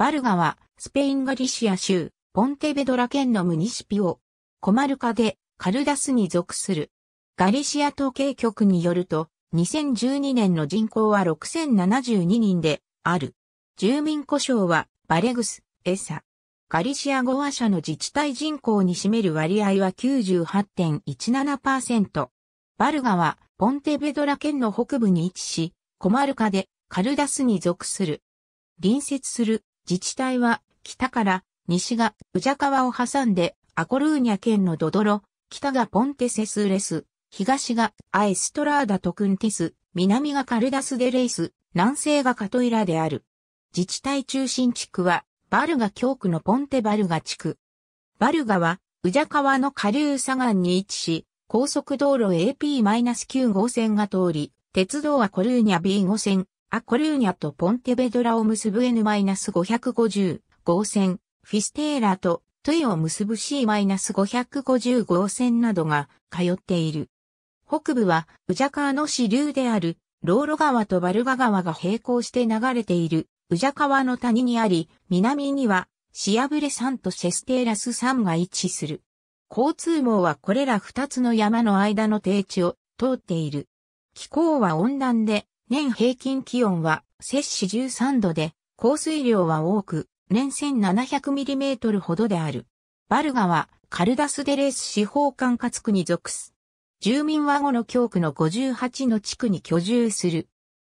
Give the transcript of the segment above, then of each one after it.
バルガは、スペインガリシア州、ポンテベドラ県のムニシピオ、コマルカで、カルダスに属する。ガリシア統計局によると、2012年の人口は6072人で、ある。住民故障は、バレグス、エサ。ガリシア語話者の自治体人口に占める割合は98.17%。バルガは、ポンテベドラ県の北部に位置し、コマルカで、カルダスに属する。隣接する自治体は北から西が宇ジャ川を挟んでアコルーニャ県のドドロ、北がポンテセスレス、東がアエストラーダトクンティス、南がカルダスデレイス、南西がカトイラである。自治体中心地区はバルガ教区のポンテバルガ地区。バルガは宇ジャ川の下流左岸に位置し、高速道路 AP-9 号線が通り、鉄道はコルーニャ B5 線、アコルーニャとポンテベドラを結ぶ N-550 号線、フィステーラとトゥイを結ぶ C-550 号線などが通っている。北部はウジャカーの支流であるローロ川とバルガ川が並行して流れているウジャ川の谷にあり、南にはシアブレ山とシェステーラス山が位置する。交通網はこれら二つの山の間の低地を通っている。気候は温暖で年平均気温は摂氏13度で、降水量は多く、年 1700mm ほどである。バルガはカルダスデレース司法管轄区に属す。住民は後の教区の58の地区に居住する。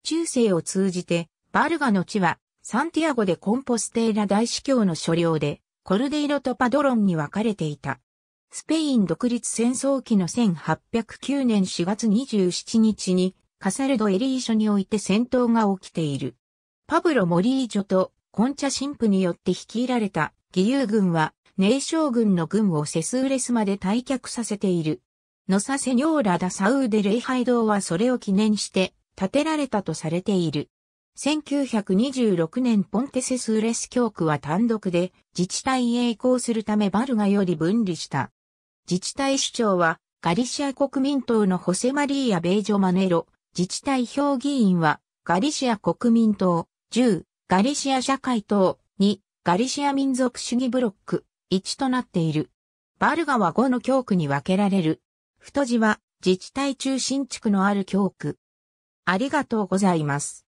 中世を通じて、バルガの地は、サンティアゴでコンポステーラ大司教の所領で、コルデイロとパドロンに分かれていた。スペイン独立戦争期の1809年4月27日にカサルド・エリーシにおいて戦闘が起きている。パブロ・モリージョとコンチャ神父によって率いられた義勇軍は、ネイショー軍の軍をセスウレスまで退却させている。ノサセニョーラ・ダ・サウーデハイドはそれを記念して建てられたとされている。1926年ポンテセスウレス教区は単独で自治体へ移行するためバルガより分離した。自治体首長はガリシア国民党のホセマリーア・ベージョ・マネロ、自治体評議員は、ガリシア国民党、10、ガリシア社会党、2、ガリシア民族主義ブロック、1となっている。バルガは5の教区に分けられる。太字は自治体中心地区のある教区。ありがとうございます。